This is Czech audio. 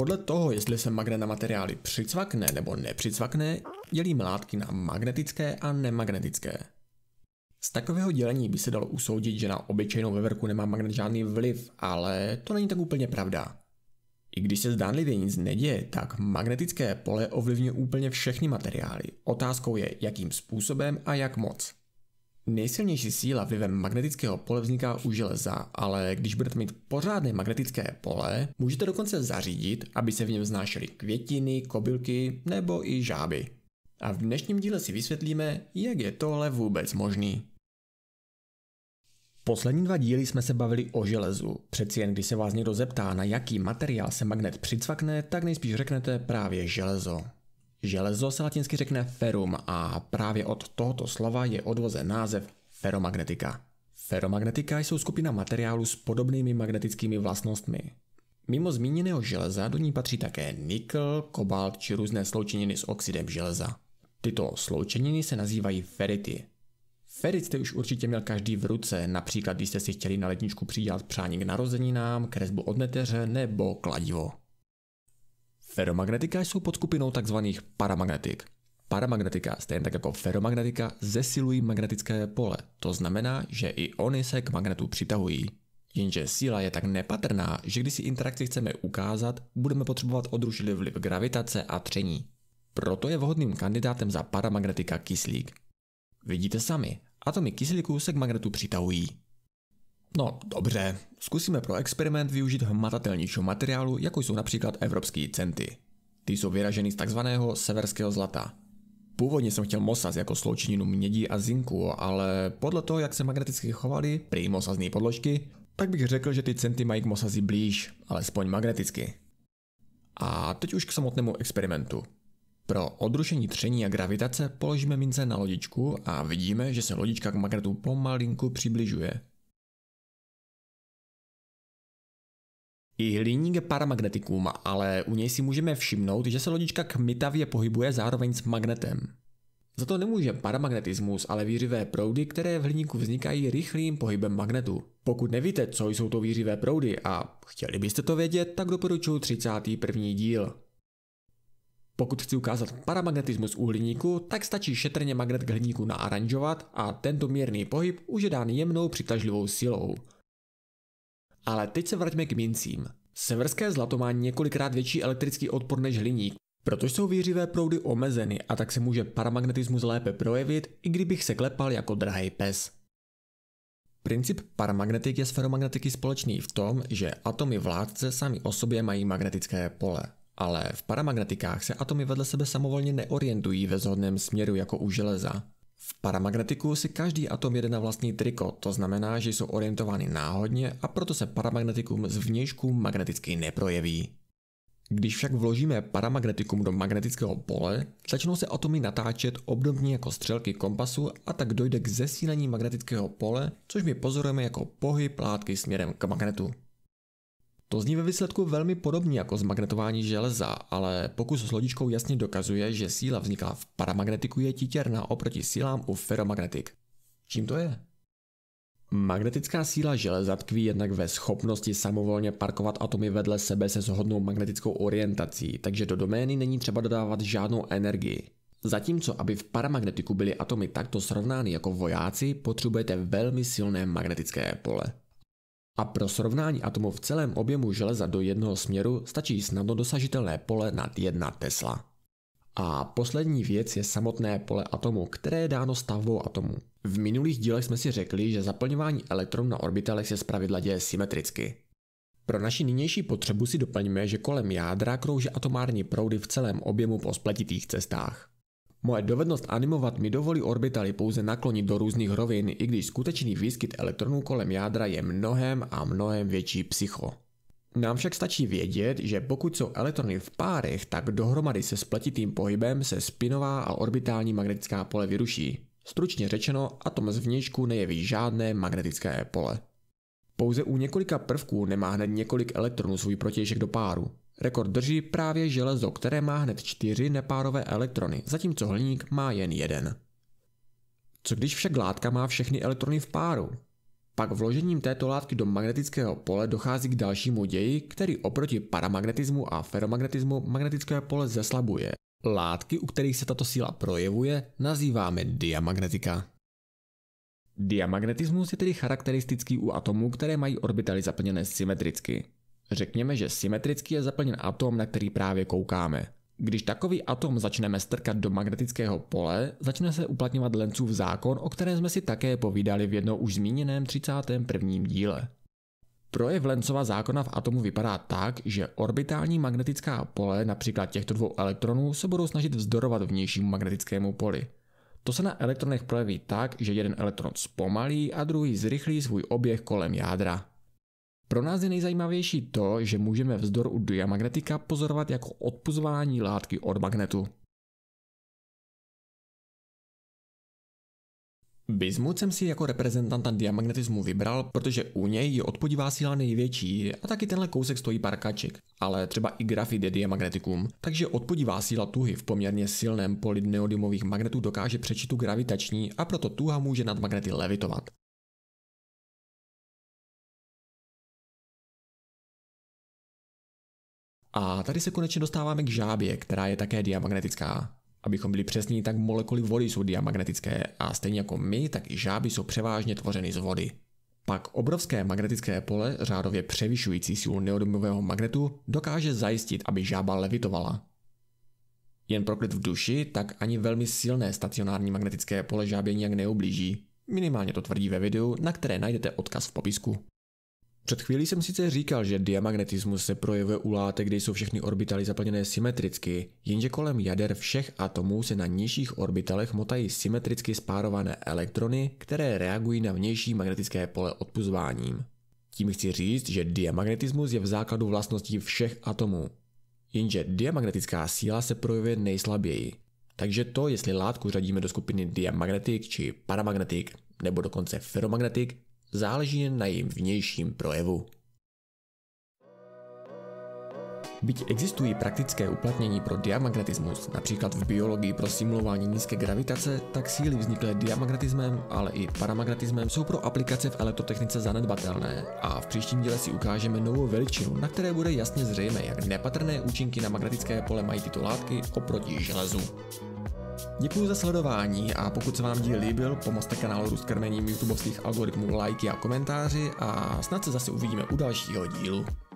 Podle toho, jestli se magnet na materiály přicvakne nebo nepřicvakne, dělíme látky na magnetické a nemagnetické. Z takového dělení by se dalo usoudit, že na obyčejnou veverku nemá magnet žádný vliv, ale to není tak úplně pravda. I když se zdánlivě nic neděje, tak magnetické pole ovlivňuje úplně všechny materiály. Otázkou je, jakým způsobem a jak moc. Nejsilnější síla vlivem magnetického pole vzniká u železa, ale když budete mít pořádné magnetické pole, můžete dokonce zařídit, aby se v něm znášely květiny, kobylky nebo i žáby. A v dnešním díle si vysvětlíme, jak je tohle vůbec možný. Poslední dva díly jsme se bavili o železu. Přeci jen když se vás někdo zeptá, na jaký materiál se magnet přicvakne, tak nejspíš řeknete právě železo. Železo se latinsky řekne ferum a právě od tohoto slova je odvozen název feromagnetika. Ferromagnetika jsou skupina materiálů s podobnými magnetickými vlastnostmi. Mimo zmíněného železa do ní patří také nikl, kobalt či různé sloučeniny s oxidem železa. Tyto sloučeniny se nazývají ferity. Ferit jste už určitě měl každý v ruce, například když jste si chtěli na ledničku přidělat přání k narozeninám, kresbu od neteře nebo kladivo. Feromagnetika jsou podskupinou tzv. paramagnetik. Paramagnetika, stejně tak jako feromagnetika, zesilují magnetické pole. To znamená, že i oni se k magnetu přitahují. Jenže síla je tak nepatrná, že když si interakci chceme ukázat, budeme potřebovat odrušilý vliv gravitace a tření. Proto je vhodným kandidátem za paramagnetika kyslík. Vidíte sami, atomy kyslíku se k magnetu přitahují. No dobře, zkusíme pro experiment využít hmatatelnějšího materiálu, jako jsou například evropské centy. Ty jsou vyraženy z takzvaného severského zlata. Původně jsem chtěl mosaz jako sloučeninu mědí a zinku, ale podle toho, jak se magneticky chovaly, prý mosazní podložky, tak bych řekl, že ty centy mají k mosazi blíž, alespoň magneticky. A teď už k samotnému experimentu. Pro odrušení tření a gravitace položíme mince na lodičku a vidíme, že se lodička k magnetu pomalinku přibližuje. i hliník paramagnetikům, ale u něj si můžeme všimnout, že se lodička kmitavě pohybuje zároveň s magnetem. Za to nemůže paramagnetismus, ale výřivé proudy, které v hliníku vznikají rychlým pohybem magnetu. Pokud nevíte, co jsou to výřivé proudy a chtěli byste to vědět, tak doporučuji 31. díl. Pokud chci ukázat paramagnetismus u hliníku, tak stačí šetrně magnet k hliníku naaranžovat a tento mírný pohyb už je dán jemnou přitažlivou silou. Ale teď se vraťme k mincím. Severské zlato má několikrát větší elektrický odpor než hliník, Protože jsou výřivé proudy omezeny a tak se může paramagnetismus lépe projevit, i kdybych se klepal jako drahý pes. Princip paramagnetik je s ferromagnetiky společný v tom, že atomy v látce sami o sobě mají magnetické pole. Ale v paramagnetikách se atomy vedle sebe samovolně neorientují ve zhodném směru jako u železa. V paramagnetiku si každý atom jede na vlastní triko, to znamená, že jsou orientovány náhodně a proto se paramagnetikum z vnějšku magneticky neprojeví. Když však vložíme paramagnetikum do magnetického pole, začnou se atomy natáčet obdobně jako střelky kompasu a tak dojde k zesílení magnetického pole, což my pozorujeme jako pohyb látky směrem k magnetu. To zní ve výsledku velmi podobně jako zmagnetování železa, ale pokus s lodičkou jasně dokazuje, že síla vzniká v paramagnetiku je títěrná oproti sílám u feromagnetik. Čím to je? Magnetická síla železa tkví jednak ve schopnosti samovolně parkovat atomy vedle sebe se shodnou magnetickou orientací, takže do domény není třeba dodávat žádnou energii. Zatímco, aby v paramagnetiku byly atomy takto srovnány jako vojáci, potřebujete velmi silné magnetické pole. A pro srovnání atomu v celém objemu železa do jednoho směru stačí snadno dosažitelné pole nad 1 Tesla. A poslední věc je samotné pole atomu, které je dáno stavbou atomu. V minulých dílech jsme si řekli, že zaplňování elektronů na orbitalech se zpravidla děje symetricky. Pro naši nynější potřebu si doplňme, že kolem jádra krouží atomární proudy v celém objemu po spletitých cestách. Moje dovednost animovat mi dovolí orbitaly pouze naklonit do různých rovin, i když skutečný výskyt elektronů kolem jádra je mnohem a mnohem větší psycho. Nám však stačí vědět, že pokud jsou elektrony v párech, tak dohromady se spletitým pohybem se spinová a orbitální magnetická pole vyruší. Stručně řečeno, atom z vnějšku nejeví žádné magnetické pole. Pouze u několika prvků nemá hned několik elektronů svůj protějšek do páru. Rekord drží právě železo, které má hned čtyři nepárové elektrony, zatímco hliník má jen jeden. Co když však látka má všechny elektrony v páru? Pak vložením této látky do magnetického pole dochází k dalšímu ději, který oproti paramagnetismu a feromagnetismu magnetické pole zeslabuje. Látky, u kterých se tato síla projevuje, nazýváme diamagnetika. Diamagnetismus je tedy charakteristický u atomů, které mají orbitaly zaplněné symetricky. Řekněme, že symetricky je zaplněn atom, na který právě koukáme. Když takový atom začneme strkat do magnetického pole, začne se uplatňovat Lencův zákon, o kterém jsme si také povídali v jednou už zmíněném 31. díle. Projev Lencova zákona v atomu vypadá tak, že orbitální magnetická pole, například těchto dvou elektronů, se budou snažit vzdorovat vnějšímu magnetickému poli. To se na elektronech projeví tak, že jeden elektron zpomalí a druhý zrychlí svůj oběh kolem jádra. Pro nás je nejzajímavější to, že můžeme vzdor u diamagnetika pozorovat jako odpuzování látky od magnetu. Bismut jsem si jako reprezentanta diamagnetismu vybral, protože u něj je odpodivá síla největší a taky tenhle kousek stojí pár kaček. Ale třeba i grafit je diamagnetikum, takže odpodivá síla tuhy v poměrně silném poli neodymových magnetů dokáže přečít tu gravitační a proto tuha může nad magnety levitovat. A tady se konečně dostáváme k žábě, která je také diamagnetická. Abychom byli přesní, tak molekuly vody jsou diamagnetické a stejně jako my, tak i žáby jsou převážně tvořeny z vody. Pak obrovské magnetické pole, řádově převyšující sílu neodymového magnetu, dokáže zajistit, aby žába levitovala. Jen proklid v duši, tak ani velmi silné stacionární magnetické pole žábě nijak neublíží. Minimálně to tvrdí ve videu, na které najdete odkaz v popisku. Před chvílí jsem sice říkal, že diamagnetismus se projevuje u látek, kde jsou všechny orbitaly zaplněné symetricky, jenže kolem jader všech atomů se na nižších orbitalech motají symetricky spárované elektrony, které reagují na vnější magnetické pole odpuzváním. Tím chci říct, že diamagnetismus je v základu vlastností všech atomů. Jenže diamagnetická síla se projevuje nejslaběji. Takže to, jestli látku řadíme do skupiny diamagnetik či paramagnetik, nebo dokonce ferromagnetik, záleží jen na jejím vnějším projevu. Byť existují praktické uplatnění pro diamagnetismus, například v biologii pro simulování nízké gravitace, tak síly vzniklé diamagnetismem, ale i paramagnetismem jsou pro aplikace v elektrotechnice zanedbatelné. A v příštím díle si ukážeme novou veličinu, na které bude jasně zřejmé, jak nepatrné účinky na magnetické pole mají tyto látky oproti železu. Děkuji za sledování a pokud se vám díl líbil, pomozte kanálu růst krmením YouTubeovských algoritmů lajky a komentáři a snad se zase uvidíme u dalšího dílu.